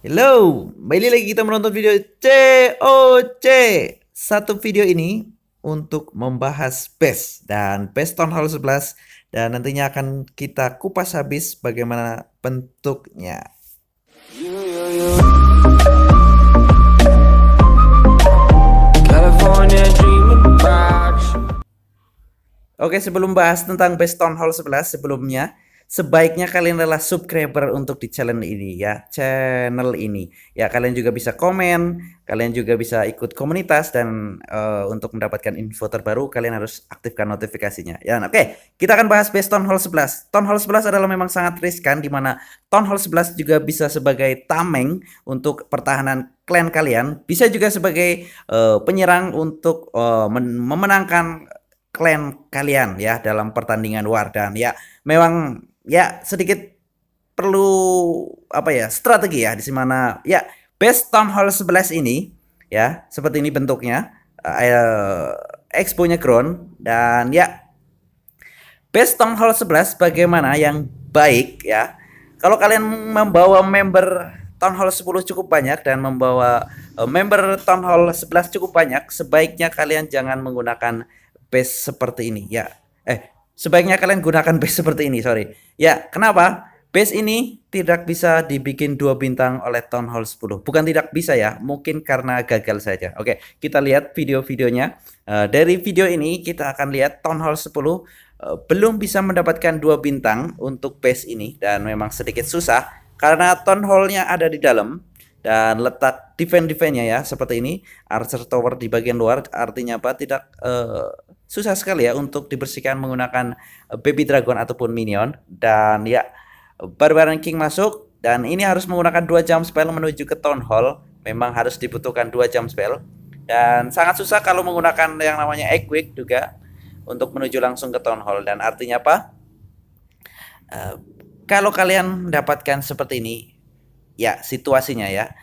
Hello, balik lagi kita menonton video COC. Satu video ini untuk membahas PES dan PES tahun sebelas, 11 dan nantinya akan kita kupas habis bagaimana bentuknya. Oke, sebelum bahas tentang PES tahun sebelas 11 sebelumnya, sebaiknya kalian adalah subscriber untuk di channel ini ya channel ini ya kalian juga bisa komen kalian juga bisa ikut komunitas dan uh, untuk mendapatkan info terbaru kalian harus aktifkan notifikasinya ya oke okay. kita akan bahas base town hall 11 town hall 11 adalah memang sangat riskan di mana town hall 11 juga bisa sebagai tameng untuk pertahanan klan kalian bisa juga sebagai uh, penyerang untuk uh, memenangkan klan kalian ya dalam pertandingan war dan ya memang ya sedikit perlu apa ya strategi ya di mana ya base town Hall 11 ini ya seperti ini bentuknya uh, eh, eh, nya ground dan ya base town Hall 11 bagaimana yang baik ya kalau kalian membawa member Town Hall 10 cukup banyak dan membawa eh, member Town Hall 11 cukup banyak, sebaiknya kalian jangan menggunakan base seperti ini ya. Eh, sebaiknya kalian gunakan base seperti ini, sorry. Ya, kenapa? Base ini tidak bisa dibikin dua bintang oleh Town Hall 10. Bukan tidak bisa ya, mungkin karena gagal saja. Oke, kita lihat video-videonya. Eh, dari video ini kita akan lihat Town Hall 10 eh, belum bisa mendapatkan dua bintang untuk base ini dan memang sedikit susah karena Town Hall-nya ada di dalam dan letak defense-defense-nya ya seperti ini. Archer Tower di bagian luar artinya apa? Tidak uh, susah sekali ya untuk dibersihkan menggunakan eh, baby dragon ataupun minion dan ya barbarian king masuk dan ini harus menggunakan dua jam spell menuju ke town hall memang harus dibutuhkan dua jam spell dan sangat susah kalau menggunakan yang namanya equip juga untuk menuju langsung ke town hall dan artinya apa uh, kalau kalian mendapatkan seperti ini ya situasinya ya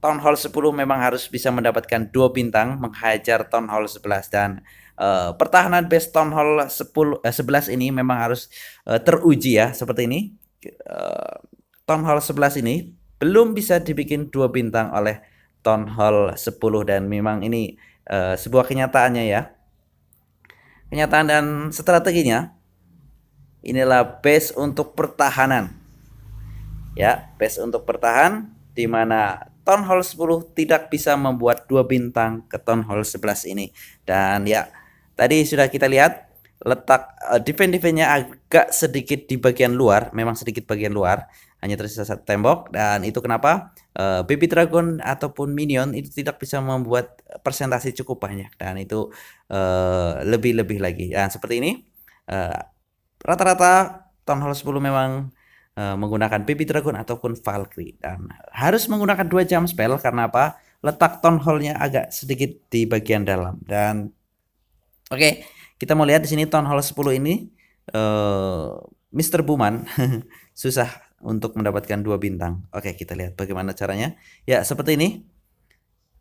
Town Hall 10 memang harus bisa mendapatkan dua bintang menghajar Town Hall 11 dan uh, pertahanan base Town Hall 10 uh, 11 ini memang harus uh, teruji ya seperti ini. Uh, Town Hall 11 ini belum bisa dibikin dua bintang oleh Town Hall 10 dan memang ini uh, sebuah kenyataannya ya. Kenyataan dan strateginya inilah base untuk pertahanan. Ya, base untuk pertahan di mana Hall 10 tidak bisa membuat dua bintang ke Hall 11 ini. Dan ya, tadi sudah kita lihat letak uh, eh, defend-defendnya agak sedikit di bagian luar, memang sedikit bagian luar, hanya tersisa satu tembok dan itu kenapa uh, baby dragon ataupun minion itu tidak bisa membuat persentase cukup banyak dan itu eh, lebih-lebih uh, lebih lagi. Dan seperti ini rata-rata uh, rata town hall 10 memang uh, menggunakan PP Dragon ataupun Valkyrie dan harus menggunakan dua jam spell karena apa letak town hall-nya agak sedikit di bagian dalam dan oke okay, kita mau lihat di sini town hall 10 ini uh, eh, Mr. Buman susah untuk mendapatkan dua bintang. Oke, okay, kita lihat bagaimana caranya. Ya, seperti ini.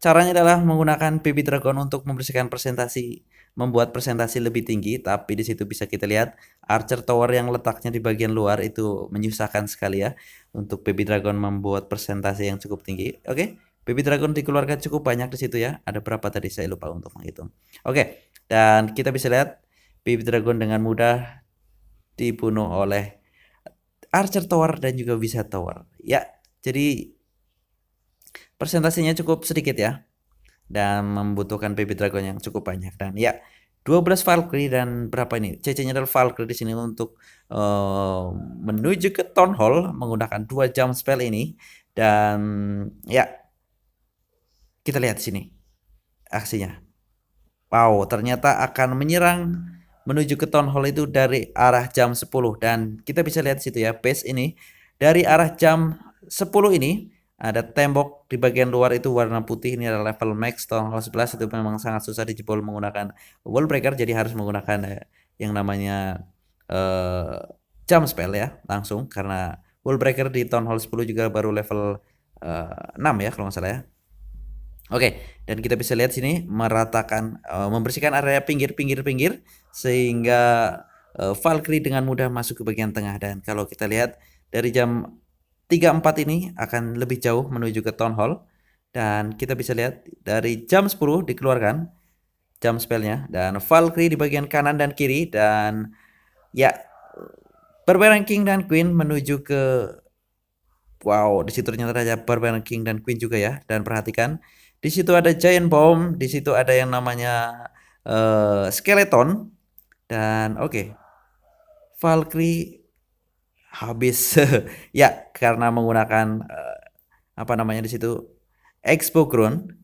Caranya adalah menggunakan PB Dragon untuk membersihkan presentasi, membuat presentasi lebih tinggi, tapi di situ bisa kita lihat Archer Tower yang letaknya di bagian luar itu menyusahkan sekali ya untuk PB Dragon membuat presentasi yang cukup tinggi. Oke, okay? PB Dragon dikeluarkan cukup banyak di situ ya. Ada berapa tadi saya lupa untuk menghitung. Oke, okay. dan kita bisa lihat PB Dragon dengan mudah dibunuh oleh Archer Tower dan juga Wizard Tower. Ya, jadi Persentasenya cukup sedikit ya dan membutuhkan baby dragon yang cukup banyak dan ya 12 Valkyrie dan berapa ini? CC-nya adalah Valkyrie di sini untuk uh, menuju ke Town Hall menggunakan dua jam spell ini dan ya kita lihat sini aksinya. Wow, ternyata akan menyerang menuju ke Town Hall itu dari arah jam 10 dan kita bisa lihat situ ya base ini dari arah jam 10 ini ada tembok di bagian luar itu warna putih ini adalah level max tahun 11 itu memang sangat susah dijebol menggunakan wall breaker jadi harus menggunakan eh, yang namanya uh, jump spell ya langsung karena wall breaker di town hall 10 juga baru level uh, eh, 6 ya kalau nggak salah ya Oke, dan kita bisa lihat sini meratakan, uh, membersihkan area pinggir-pinggir-pinggir sehingga uh, Valkyrie dengan mudah masuk ke bagian tengah. Dan kalau kita lihat dari jam 34 ini akan lebih jauh menuju ke town hall dan kita bisa lihat dari jam 10 dikeluarkan jam spellnya dan Valkyrie di bagian kanan dan kiri dan ya Barbarian King dan Queen menuju ke wow di situ ternyata ada Barbarian King dan Queen juga ya dan perhatikan di situ ada Giant Bomb di situ ada yang namanya uh, Skeleton dan oke okay. Valkyrie habis ya karena menggunakan uh, apa namanya di situ Expocron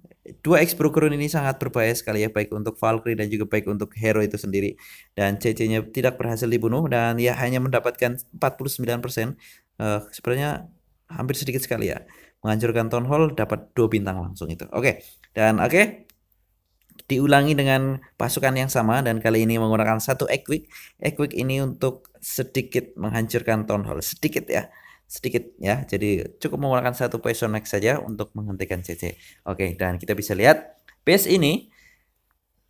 dua expo Expocron ini sangat berbahaya sekali ya baik untuk Valkyrie dan juga baik untuk hero itu sendiri dan CC-nya tidak berhasil dibunuh dan ya hanya mendapatkan 49% uh, eh, sebenarnya hampir sedikit sekali ya menghancurkan town hall dapat dua bintang langsung itu oke okay. dan oke okay diulangi dengan pasukan yang sama dan kali ini menggunakan satu equik equik ini untuk sedikit menghancurkan town hall sedikit ya sedikit ya jadi cukup menggunakan satu poison max saja untuk menghentikan CC oke dan kita bisa lihat base ini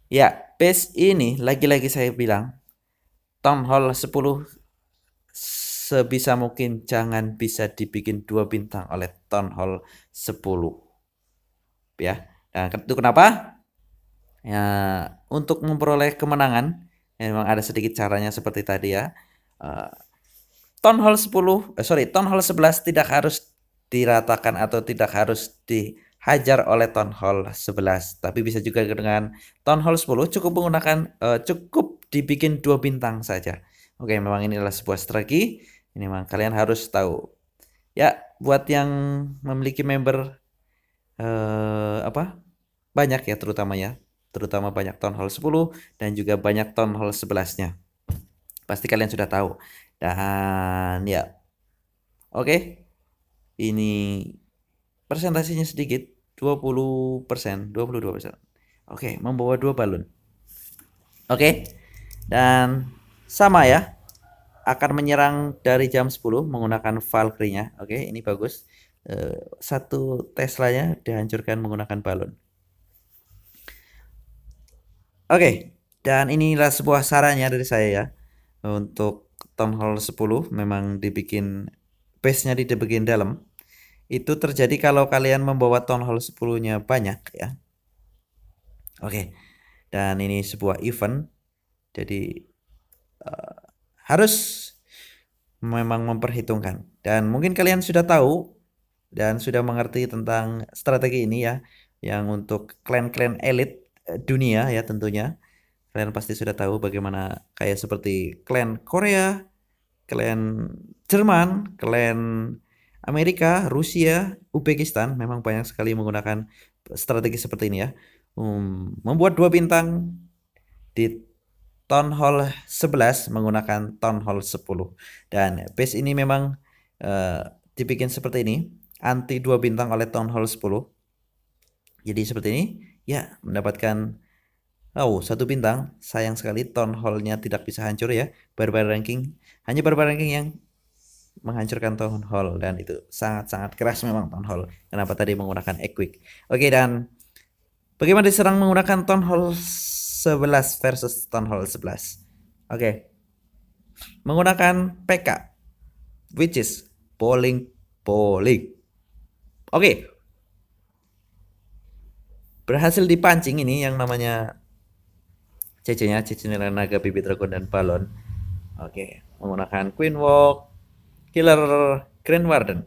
ya base ini lagi-lagi saya bilang town hall 10 sebisa mungkin jangan bisa dibikin dua bintang oleh town hall 10 ya dan itu kenapa ya untuk memperoleh kemenangan ya, memang ada sedikit caranya seperti tadi ya uh, town hall 10 eh, sorry town hall 11 tidak harus diratakan atau tidak harus dihajar oleh town hall 11 tapi bisa juga dengan town hall 10 cukup menggunakan uh, cukup dibikin dua bintang saja oke memang ini adalah sebuah strategi ini memang kalian harus tahu ya buat yang memiliki member uh, apa banyak ya terutama ya terutama banyak town hall 10 dan juga banyak town hall 11 nya Pasti kalian sudah tahu. Dan ya. Oke. Okay. Ini presentasinya sedikit 20%, 22%. Oke, okay, membawa dua balon. Oke. Okay. Dan sama ya. Akan menyerang dari jam 10 menggunakan Valkyrie-nya. Oke, okay, ini bagus. satu eh, satu Teslanya dihancurkan menggunakan balon. Oke, okay, dan inilah sebuah sarannya dari saya ya untuk town hall 10 memang dibikin base-nya di bagian dalam. Itu terjadi kalau kalian membawa town hall 10-nya banyak ya. Oke. Dan ini sebuah event. Jadi uh, harus memang memperhitungkan. Dan mungkin kalian sudah tahu dan sudah mengerti tentang strategi ini ya yang untuk klan-klan elit eh, dunia ya tentunya Kalian pasti sudah tahu bagaimana kayak seperti klan Korea, klan Jerman, klan Amerika, Rusia, Uzbekistan memang banyak sekali menggunakan strategi seperti ini ya. Um, membuat dua bintang di town hall 11 menggunakan town hall 10 dan base ini memang uh, dibikin seperti ini anti dua bintang oleh town hall 10 jadi seperti ini ya mendapatkan Oh, satu bintang. Sayang sekali town hall-nya tidak bisa hancur ya. Barbar ranking. Hanya barbar ranking yang menghancurkan town hall dan itu sangat-sangat keras memang town hall. Kenapa tadi menggunakan equic? Oke, dan bagaimana diserang menggunakan town hall 11 versus town hall 11? Oke. Menggunakan PK which is polling polling. Oke. Berhasil dipancing ini yang namanya CC-nya CC nilai naga bibit dragon dan balon. Oke, okay. menggunakan Queen Walk, Killer Green Warden.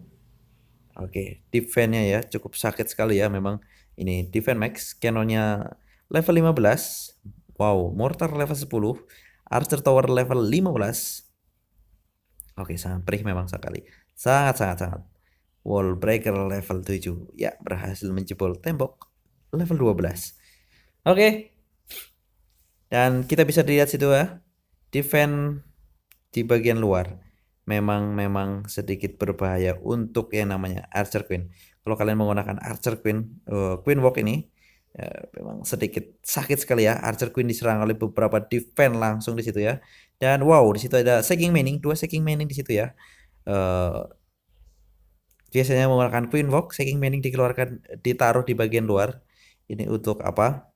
Oke, okay. defense-nya ya cukup sakit sekali ya memang ini defense max, cannon-nya level 15. Wow, mortar level 10, archer tower level 15. Oke, okay, sangat perih memang sekali. Sangat sangat sangat. Wall breaker level 7. Ya, berhasil menjebol tembok level 12. Oke, okay. Dan kita bisa lihat situ ya. defend di bagian luar memang memang sedikit berbahaya untuk yang namanya Archer Queen. Kalau kalian menggunakan Archer Queen uh, Queen Walk ini uh, memang sedikit sakit sekali ya. Archer Queen diserang oleh beberapa defend langsung di situ ya. Dan wow, di situ ada Seeking mining dua Seeking mining di situ ya. Uh, biasanya menggunakan Queen Walk, Seeking mining dikeluarkan ditaruh di bagian luar. Ini untuk apa?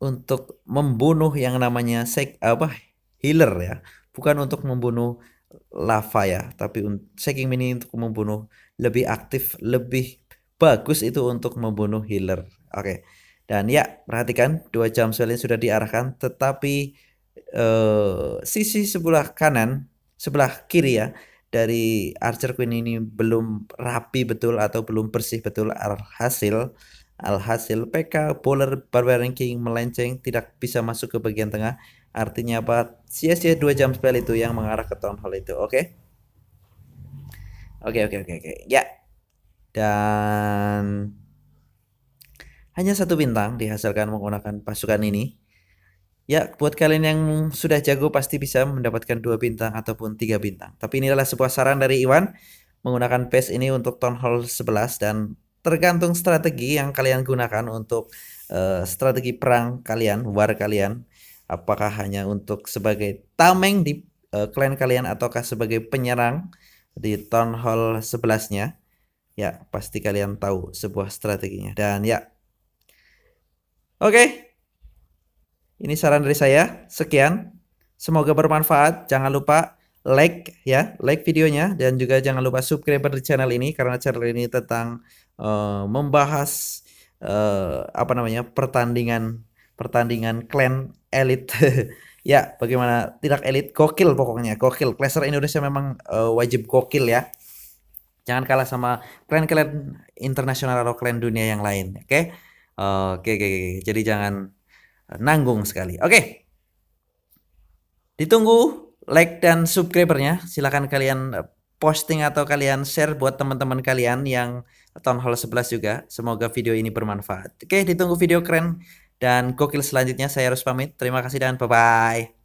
untuk membunuh yang namanya sek apa healer ya bukan untuk membunuh lava ya tapi shaking mini untuk membunuh lebih aktif lebih bagus itu untuk membunuh healer oke okay. dan ya perhatikan dua jam swelling sudah diarahkan tetapi eh, sisi sebelah kanan sebelah kiri ya dari Archer Queen ini belum rapi betul atau belum bersih betul hasil Alhasil PK bowler Barbarian melenceng tidak bisa masuk ke bagian tengah. Artinya apa? Sia-sia dua jam spell itu yang mengarah ke town hall itu. Oke. Oke oke oke oke. Ya. Dan hanya satu bintang dihasilkan menggunakan pasukan ini. Ya, buat kalian yang sudah jago pasti bisa mendapatkan dua bintang ataupun tiga bintang. Tapi ini adalah sebuah saran dari Iwan menggunakan base ini untuk town hall 11 dan tergantung strategi yang kalian gunakan untuk uh, strategi perang kalian, war kalian. Apakah hanya untuk sebagai tameng di uh, klan kalian ataukah sebagai penyerang di town hall sebelasnya? Ya, pasti kalian tahu sebuah strateginya. Dan ya. Oke. Okay. Ini saran dari saya. Sekian. Semoga bermanfaat. Jangan lupa like ya, like videonya dan juga jangan lupa subscribe di channel ini karena channel ini tentang uh, membahas uh, apa namanya pertandingan pertandingan klan elit. ya, bagaimana tidak elit gokil pokoknya, gokil. Klaser Indonesia memang uh, wajib gokil ya. Jangan kalah sama klan-klan internasional atau klan dunia yang lain, oke? Okay? oke, okay, okay, Okay. Jadi jangan nanggung sekali. Oke. Okay. Ditunggu like dan subscribernya. Silahkan kalian eh, posting atau kalian share buat teman-teman kalian yang Town Hall 11 juga. Semoga video ini bermanfaat. Oke, ditunggu video keren dan gokil selanjutnya. Saya harus pamit. Terima kasih dan bye-bye.